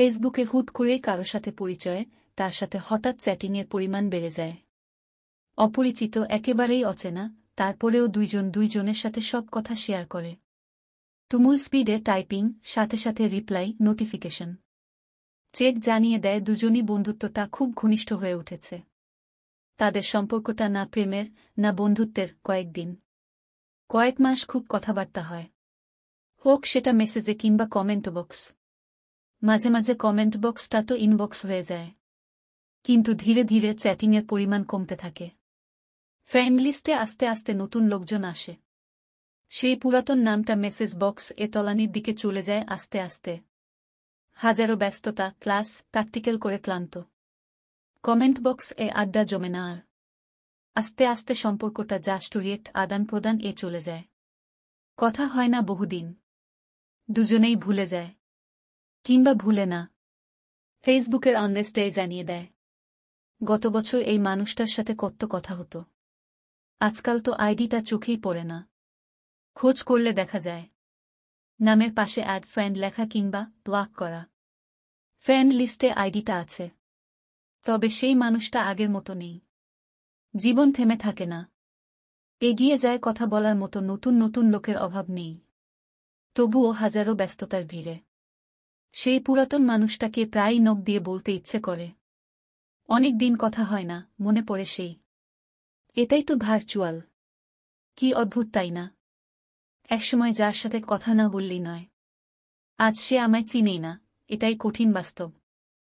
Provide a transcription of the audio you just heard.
ফেসবুকে হুট করেই কারো সাথে পরিচয় তার সাথে হঠাৎ চ্যাটিংয়ের পরিমাণ বেড়ে যায় অপরিচিত একেবারেই অচেনা তারপরেও দুইজন দুইজনের সাথে সব কথা শেয়ার করে তুমুল স্পিডে টাইপিং সাথে সাথে রিপ্লাই নোটিফিকেশন চেক জানিয়ে দেয় দুজনই বন্ধুত্বটা খুব ঘনিষ্ঠ হয়ে উঠেছে তাদের সম্পর্কটা না প্রেমের না বন্ধুত্বের কয়েকদিন কয়েক মাস খুব কথাবার্তা হয় হোক সেটা মেসেজে কিংবা কমেন্ট বক্স মাঝে মাঝে কমেন্ট বক্সটা তো ইনবক্স হয়ে যায় কিন্তু ধীরে ধীরে চ্যাটিংয়ের পরিমাণ কমতে থাকে ফ্রেন্ড লিস্টে আস্তে আস্তে নতুন লোকজন আসে সেই পুরাতন নামটা মেসেজ বক্স এ তলানির দিকে চলে যায় আস্তে আস্তে হাজারো ব্যস্ততা ক্লাস প্র্যাকটিক্যাল করে ক্লান্ত কমেন্ট বক্স এ আড্ডা জমে না আর আস্তে আস্তে সম্পর্কটা জাস্টুরিয়েট আদান প্রদান এ চলে যায় কথা হয় না বহুদিন দুজনেই ভুলে যায় কিংবা ভুলে না ফেসবুকের অন দ্য জানিয়ে দেয় গত বছর এই মানুষটার সাথে কত কথা হতো আজকাল তো আইডিটা চোখেই পড়ে না খোঁজ করলে দেখা যায় নামের পাশে অ্যাড ফ্রেন্ড লেখা কিংবা ব্লক করা ফ্রেন্ড লিস্টে আইডিটা আছে তবে সেই মানুষটা আগের মতো নেই জীবন থেমে থাকে না এগিয়ে যায় কথা বলার মতো নতুন নতুন লোকের অভাব নেই তবুও হাজারো ব্যস্ততার ভিড়ে সেই পুরাতন মানুষটাকে প্রায় নখ দিয়ে বলতে ইচ্ছে করে অনেক দিন কথা হয় না মনে পড়ে সেই এটাই তো ভার্চুয়াল কি অদ্ভুত তাই না একসময় যার সাথে কথা না বললেই নয় আজ সে আমায় চিনেই না এটাই কঠিন বাস্তব